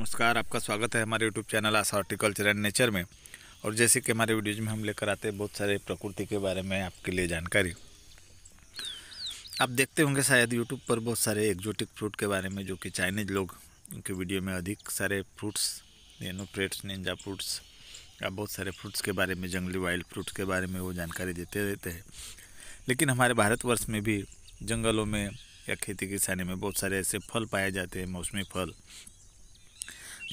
नमस्कार आपका स्वागत है हमारे YouTube channel Asha Horticulture and Nature में और जैसे कि हमारे वीडियोज में हम लेकर आते हैं बहुत सारे प्रकृति के बारे में आपके लिए जानकारी आप देखते होंगे शायद यूट्यूब पर बहुत सारे एक्जोटिक फ्रूट के बारे में जो कि चाइनीज लोग उनके वीडियो में अधिक सारे फ्रूट्स नैनो प्रेट्स निंजा फ्रूट्स या बहुत सारे फ्रूट्स के बारे में जंगली वाइल्ड फ्रूट्स के बारे में वो जानकारी देते रहते हैं लेकिन हमारे भारतवर्ष में भी जंगलों में या खेती किसानी में बहुत सारे ऐसे फल पाए जाते हैं मौसमी फल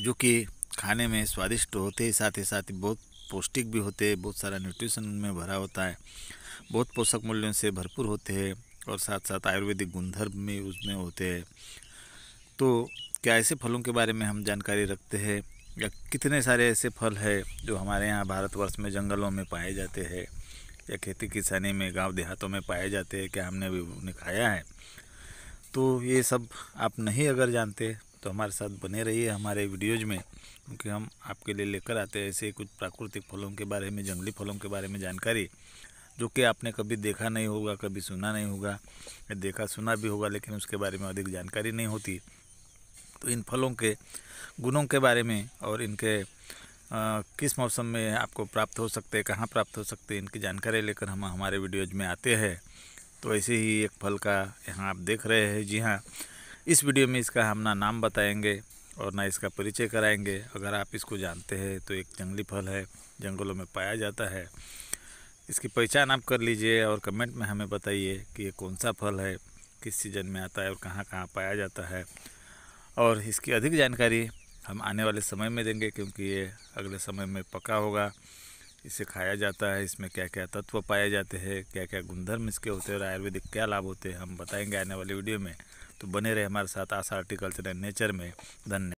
जो कि खाने में स्वादिष्ट होते ही साथ ही साथ बहुत पौष्टिक भी होते हैं बहुत सारा न्यूट्रिशन में भरा होता है बहुत पोषक मूल्यों से भरपूर होते हैं और साथ साथ आयुर्वेदिक गुणधर्म में उसमें होते हैं तो क्या ऐसे फलों के बारे में हम जानकारी रखते हैं या कितने सारे ऐसे फल हैं जो हमारे यहाँ भारतवर्ष में जंगलों में पाए जाते हैं या खेती किसानी में गांव देहातों में पाए जाते हैं क्या हमने भी उन्हें खाया है तो ये सब आप नहीं अगर जानते तो हमारे साथ बने रहिए हमारे वीडियोज़ में क्योंकि हम आपके लिए लेकर आते हैं ऐसे कुछ प्राकृतिक फलों के बारे में जंगली फलों के बारे में जानकारी जो कि आपने कभी देखा नहीं होगा कभी सुना नहीं होगा देखा सुना भी होगा लेकिन उसके बारे में अधिक जानकारी नहीं होती तो इन फलों के गुणों के बारे में और इनके आ, किस मौसम में आपको प्राप्त हो सकते हैं कहाँ प्राप्त हो सकते हैं इनकी जानकारी लेकर हम हमारे वीडियोज़ में आते हैं तो ऐसे ही एक फल का यहाँ आप देख रहे हैं जी हाँ इस वीडियो में इसका हम ना नाम बताएंगे और ना इसका परिचय कराएंगे अगर आप इसको जानते हैं तो एक जंगली फल है जंगलों में पाया जाता है इसकी पहचान आप कर लीजिए और कमेंट में हमें बताइए कि ये कौन सा फल है किस सीज़न में आता है और कहाँ कहाँ पाया जाता है और इसकी अधिक जानकारी हम आने वाले समय में देंगे क्योंकि ये अगले समय में पका होगा इसे खाया जाता है इसमें क्या क्या तत्व पाए जाते हैं क्या क्या गुणधर्म इसके होते हैं और आयुर्वेदिक क्या लाभ होते हैं हम बताएंगे आने वाले वीडियो में तो बने रहे हमारे साथ आशा आर्टिकल्चर एंड नेचर में धन्यवाद